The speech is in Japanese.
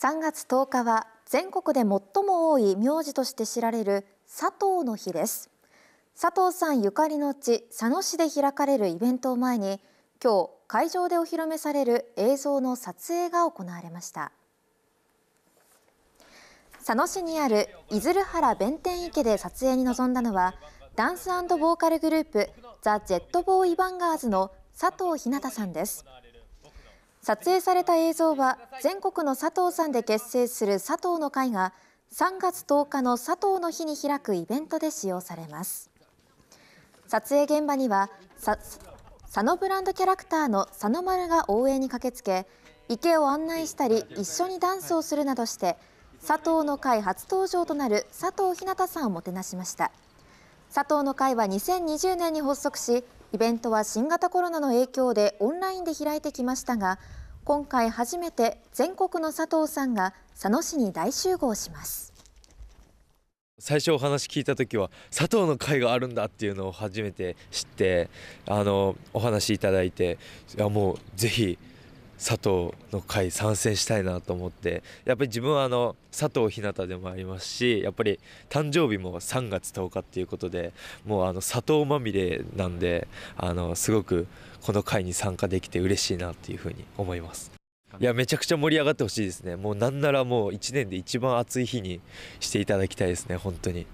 3月10日は全国で最も多い名字として知られる佐藤の日です佐藤さんゆかりの地佐野市で開かれるイベントを前に今日会場でお披露目される映像の撮影が行われました佐野市にある伊豆原弁天池で撮影に臨んだのはダンスボーカルグループザ・ジェットボーイ・バンガーズの佐藤ひなたさんです撮影された映像は全国の佐藤さんで結成する佐藤の会が3月10日の佐藤の日に開くイベントで使用されます撮影現場には佐野ブランドキャラクターの佐野丸が応援に駆けつけ池を案内したり一緒にダンスをするなどして佐藤の会初登場となる佐藤ひなたさんをもてなしました。佐藤の会は2020年に発足しイベントは新型コロナの影響でオンラインで開いてきましたが今回初めて全国の佐藤さんが佐野市に大集合します最初お話聞いた時は佐藤の会があるんだっていうのを初めて知ってあのお話いただいていやもうぜひ佐藤の会参戦したいなと思ってやっぱり自分はあの佐藤ひなたでもありますしやっぱり誕生日も3月10日っていうことでもうあの佐藤まみれなんであのすごくこの会に参加できて嬉しいなっていうふうに思いますいやめちゃくちゃ盛り上がってほしいですねもうなんならもう1年で一番暑い日にしていただきたいですね本当に。